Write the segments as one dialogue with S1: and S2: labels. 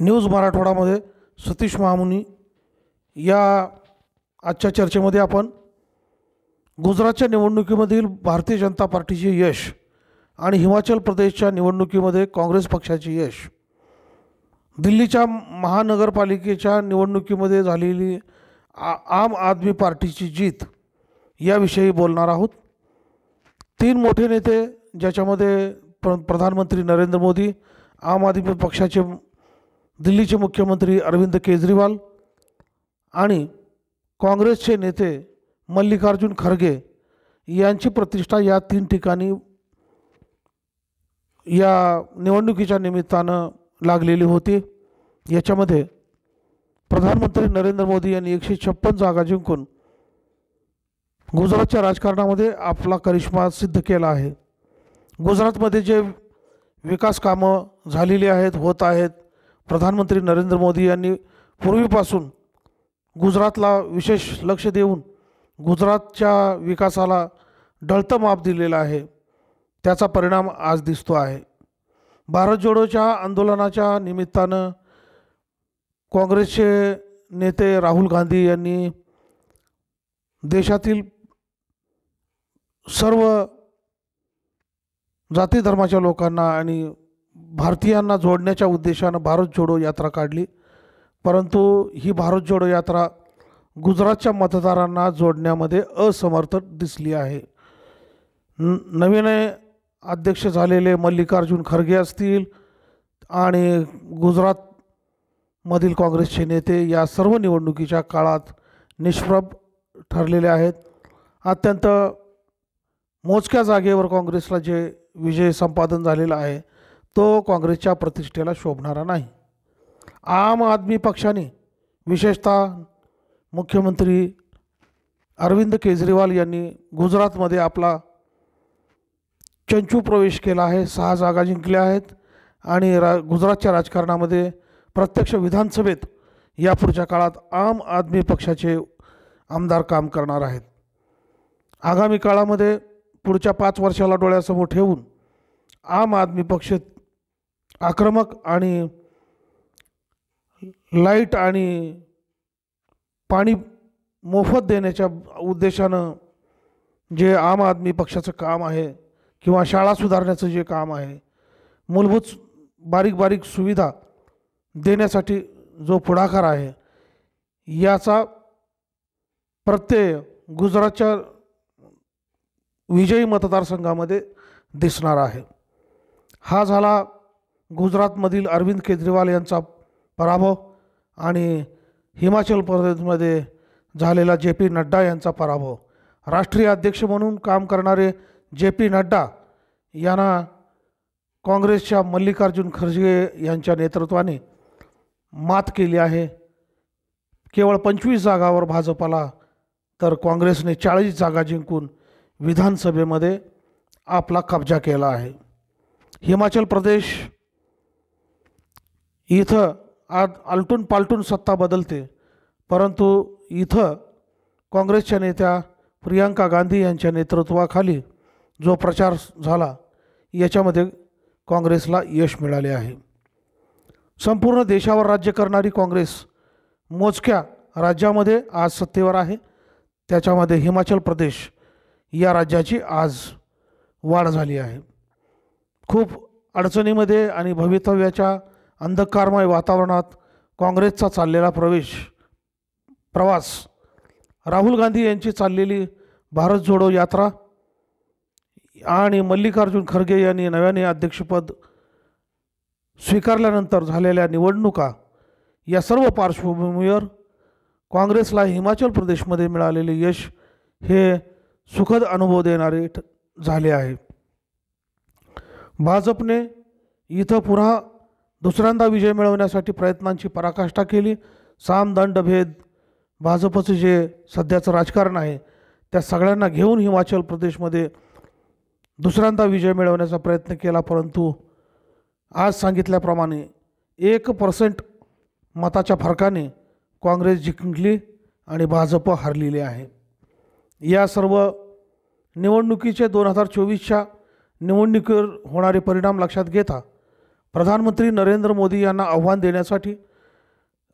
S1: news मराठवाडामध्ये Satish महामुनी या आजच्या चर्चेमध्ये आपण गुजरातच्या निवडणुकीमधील भारतीय जनता पार्टीचे यश आणि हिमाचल प्रदेशच्या निवडणुकीमध्ये काँग्रेस पक्षाचे यश दिल्लीच्या महानगरपालिकेच्या निवडणुकीमध्ये झालेली आ आम आदमी पार्टीची जीत याविषयी बोलणार आहोत तीन मोठे नेते ज्याच्यामध्ये प्र प्रधानमंत्री नरेंद्र मोदी आम आदमी पक्षाचे दिल्लीचे मुख्यमंत्री अरविंद केजरीवाल आणि काँग्रेसचे नेते मल्लिकार्जुन खरगे यांची प्रतिष्ठा या तीन ठिकाणी या निवडणुकीच्या निमित्तानं लागलेली होती याच्यामध्ये प्रधानमंत्री नरेंद्र मोदी यांनी एकशे छप्पन जागा जिंकून गुजरातच्या राजकारणामध्ये आपला करिश्मा सिद्ध केला आहे गुजरातमध्ये जे विकास कामं झालेली आहेत होत आहेत प्रधानमंत्री नरेंद्र मोदी यांनी पूर्वीपासून गुजरातला विशेष लक्ष देऊन गुजरातच्या विकासाला ढळतं माप दिलेलं आहे त्याचा परिणाम आज दिसतो आहे भारत जोडोच्या आंदोलनाच्या निमित्तानं काँग्रेसचे नेते राहुल गांधी यांनी देशातील सर्व जाती धर्माच्या लोकांना आणि भारतीयांना जोडण्याच्या उद्देशानं भारत जोडो यात्रा काढली परंतु ही भारत जोडो यात्रा गुजरातच्या मतदारांना जोडण्यामध्ये असमर्थ दिसली आहे न नवीन अध्यक्ष झालेले मल्लिकार्जुन खरगे असतील आणि गुजरातमधील काँग्रेसचे नेते या सर्व निवडणुकीच्या काळात निष्प्रभ ठरलेले आहेत अत्यंत मोजक्या जागेवर काँग्रेसला जे विजय संपादन झालेलं आहे तो काँग्रेसच्या प्रतिष्ठेला शोभणारा नाही आम आदमी पक्षाने विशेषतः मुख्यमंत्री अरविंद केजरीवाल यांनी गुजरातमध्ये आपला चंचू प्रवेश केला आहे सहा जागा जिंकल्या आहेत आणि रा गुजरातच्या राजकारणामध्ये प्रत्यक्ष विधानसभेत यापुढच्या काळात आम आदमी पक्षाचे आमदार काम करणार आहेत आगामी काळामध्ये पुढच्या पाच वर्षाला डोळ्यासमोर ठेवून आम आदमी पक्ष आक्रमक आणि लाईट आणि पाणी मोफत देण्याच्या उद्देशानं जे आम आदमी पक्षाचं काम आहे किंवा शाळा सुधारण्याचं जे काम आहे मूलभूत बारीक बारीक सुविधा देण्यासाठी जो पुढाकार आहे याचा प्रत्यय गुजरातच्या विजयी मतदारसंघामध्ये दिसणार आहे हा झाला गुजरातमधील अरविंद केजरीवाल यांचा पराभव आणि हिमाचल प्रदेशमध्ये झालेला जे पी नड्डा यांचा पराभव राष्ट्रीय अध्यक्ष म्हणून काम करणारे जे पी नड्डा यांना काँग्रेसच्या मल्लिकार्जुन खर्गे यांच्या नेतृत्वाने मात केली आहे केवळ पंचवीस जागावर भाजपाला तर काँग्रेसने चाळीस जागा जिंकून विधानसभेमध्ये आपला कब्जा केला आहे हिमाचल प्रदेश इथं आज आलटून पालटून सत्ता बदलते परंतु इथं काँग्रेसच्या नेत्या प्रियांका गांधी यांच्या नेतृत्वाखाली जो प्रचार झाला याच्यामध्ये काँग्रेसला यश मिळाले आहे संपूर्ण देशावर राज्य करणारी काँग्रेस मोजक्या राज्यामध्ये आज सत्तेवर आहे त्याच्यामध्ये हिमाचल प्रदेश या राज्याची आज वाढ झाली आहे खूप अडचणीमध्ये आणि भवितव्याच्या अंधकारमय वातावरणात काँग्रेसचा चाललेला प्रवेश प्रवास राहुल गांधी यांची चाललेली भारत जोडो यात्रा आणि मल्लिकार्जुन खरगे यांनी नव्याने अध्यक्षपद स्वीकारल्यानंतर झालेल्या निवडणुका या सर्व पार्श्वभूमीवर काँग्रेसला हिमाचल प्रदेशमध्ये मिळालेले यश हे सुखद अनुभव देणारे झाले आहे भाजपने इथं पुन्हा दुसऱ्यांदा विजय मिळवण्यासाठी प्रयत्नांची पराकाष्ठा केली साम दंडभेद भाजपचं जे सध्याचं राजकारण आहे त्या सगळ्यांना घेऊन हिमाचल प्रदेशमध्ये दुसऱ्यांदा विजय मिळवण्याचा प्रयत्न केला परंतु आज सांगितल्याप्रमाणे एक पर्सेंट मताच्या फरकाने काँग्रेस जिंकली आणि भाजप हरलेली आहे या सर्व निवडणुकीचे दोन हजार चोवीसच्या निवडणुकीवर होणारे परिणाम लक्षात घेता प्रधानमंत्री नरेंद्र मोदी यांना आव्हान देण्यासाठी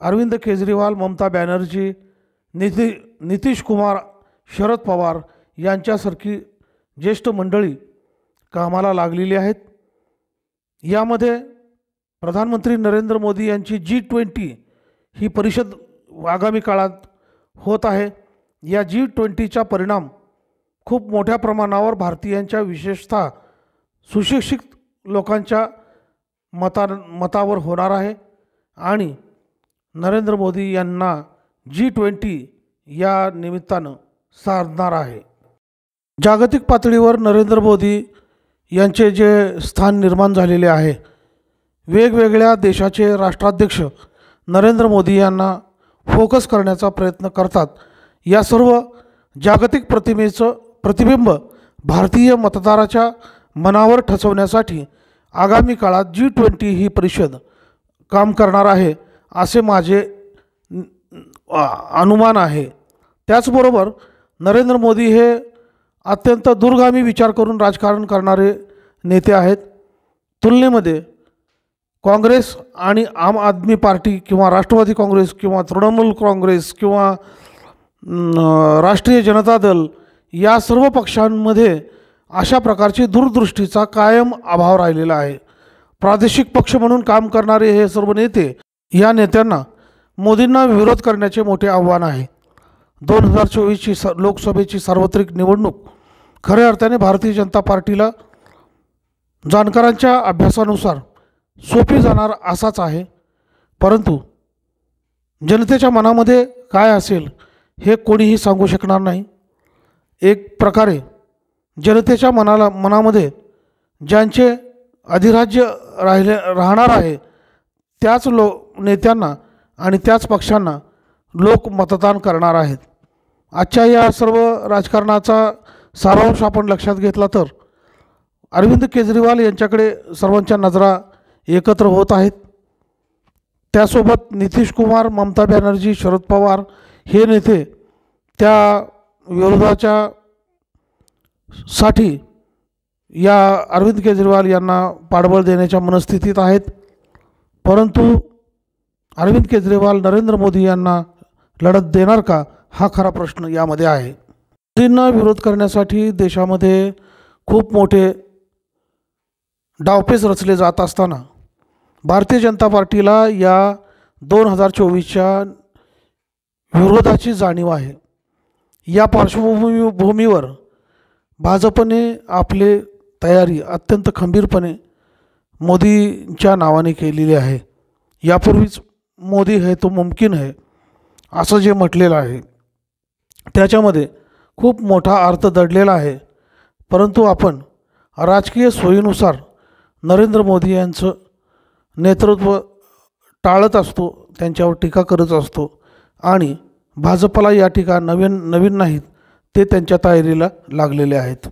S1: अरविंद केजरीवाल ममता बॅनर्जी निती नितीश कुमार शरद पवार यांच्यासारखी ज्येष्ठ मंडळी कामाला लागलेली आहेत यामध्ये प्रधानमंत्री नरेंद्र मोदी यांची जी ट्वेंटी ही परिषद आगामी काळात होत आहे या जी ट्वेंटीचा परिणाम खूप मोठ्या प्रमाणावर भारतीयांच्या विशेषतः सुशिक्षित लोकांच्या मता मतावर होणार आहे आणि नरेंद्र मोदी यांना जी ट्वेंटी या निमित्तानं साधणार आहे जागतिक पातळीवर नरेंद्र मोदी यांचे जे स्थान निर्माण झालेले आहे वेगवेगळ्या देशाचे राष्ट्राध्यक्ष नरेंद्र मोदी यांना फोकस करण्याचा प्रयत्न करतात या सर्व जागतिक प्रतिमेचं प्रतिबिंब भारतीय मतदाराच्या मनावर ठसवण्यासाठी आगामी काळात जी ट्वेंटी ही परिषद काम करणार आहे असे माझे अनुमान आहे त्याचबरोबर नरेंद्र मोदी हे अत्यंत दूरगामी विचार करून राजकारण करणारे नेते आहेत तुलनेमध्ये काँग्रेस आणि आम आदमी पार्टी किंवा राष्ट्रवादी काँग्रेस किंवा तृणमूल काँग्रेस किंवा राष्ट्रीय जनता दल या सर्व पक्षांमध्ये अशा प्रकारची दूरदृष्टीचा कायम अभाव राहिलेला आहे प्रादेशिक पक्ष म्हणून काम करणारे हे सर्व नेते या नेत्यांना मोदींना विरोध करण्याचे मोठे आव्हान आहे दोन हजार चोवीसची स लोकसभेची सार्वत्रिक निवडणूक खऱ्या अर्थाने भारतीय जनता पार्टीला जाणकारांच्या अभ्यासानुसार सोपी जाणार असाच आहे परंतु जनतेच्या मनामध्ये काय असेल हे कोणीही सांगू शकणार नाही एक प्रकारे जनतेच्या मनाला मनामध्ये ज्यांचे अधिराज्य राहिले राहणार आहे त्याच लो नेत्यांना आणि त्याच पक्षांना लोक मतदान करणार आहेत आजच्या या सर्व राजकारणाचा सारांश आपण लक्षात घेतला तर अरविंद केजरीवाल यांच्याकडे सर्वांच्या नजरा एकत्र होत आहेत त्यासोबत नितीश कुमार ममता बॅनर्जी शरद पवार हे नेते त्या विरोधाच्या साठी या अरविंद केजरीवाल यांना पाठबळ देण्याच्या मनस्थितीत आहेत परंतु अरविंद केजरीवाल नरेंद्र मोदी यांना लढत देणार का हा खरा प्रश्न यामध्ये आहे मोदींना विरोध करण्यासाठी देशामध्ये खूप मोठे डावपेच रचले जात असताना भारतीय जनता पार्टीला या दोन हजार चोवीसच्या विरोधाची जाणीव आहे या पार्श्वभूमी भूमीवर भाजपने आपले तयारी अत्यंत खंबीरपणे मोदींच्या नावाने केलेली आहे यापूर्वीच मोदी है तो मुमकिन आहे असं जे म्हटलेलं आहे त्याच्यामध्ये खूप मोठा अर्थ दडलेला आहे परंतु आपण राजकीय सोयीनुसार नरेंद्र मोदी यांचं नेतृत्व टाळत असतो त्यांच्यावर टीका करत असतो आणि भाजपला या टीका नवीन नवीन नाहीत ते त्यांच्या तयारीला लागलेले आहेत